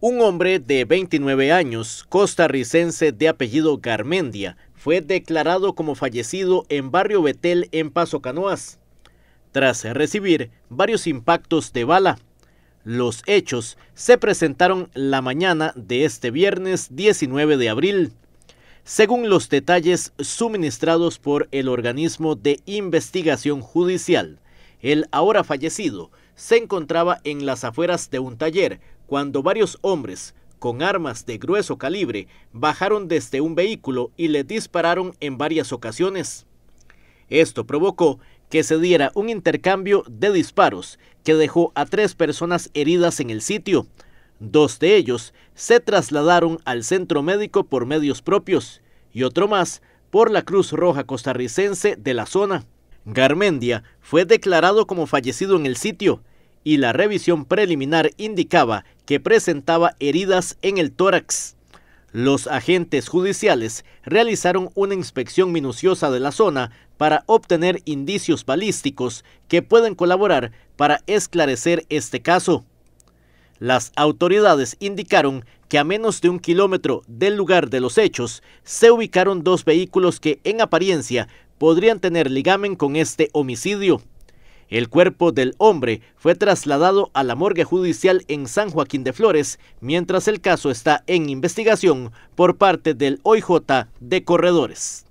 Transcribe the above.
Un hombre de 29 años, costarricense de apellido Garmendia, fue declarado como fallecido en barrio Betel en Paso Canoas, tras recibir varios impactos de bala. Los hechos se presentaron la mañana de este viernes 19 de abril, según los detalles suministrados por el organismo de investigación judicial. El ahora fallecido se encontraba en las afueras de un taller cuando varios hombres con armas de grueso calibre bajaron desde un vehículo y le dispararon en varias ocasiones. Esto provocó que se diera un intercambio de disparos que dejó a tres personas heridas en el sitio. Dos de ellos se trasladaron al centro médico por medios propios y otro más por la Cruz Roja costarricense de la zona. Garmendia fue declarado como fallecido en el sitio y la revisión preliminar indicaba que presentaba heridas en el tórax. Los agentes judiciales realizaron una inspección minuciosa de la zona para obtener indicios balísticos que pueden colaborar para esclarecer este caso. Las autoridades indicaron que a menos de un kilómetro del lugar de los hechos se ubicaron dos vehículos que en apariencia podrían tener ligamen con este homicidio. El cuerpo del hombre fue trasladado a la morgue judicial en San Joaquín de Flores, mientras el caso está en investigación por parte del OIJ de Corredores.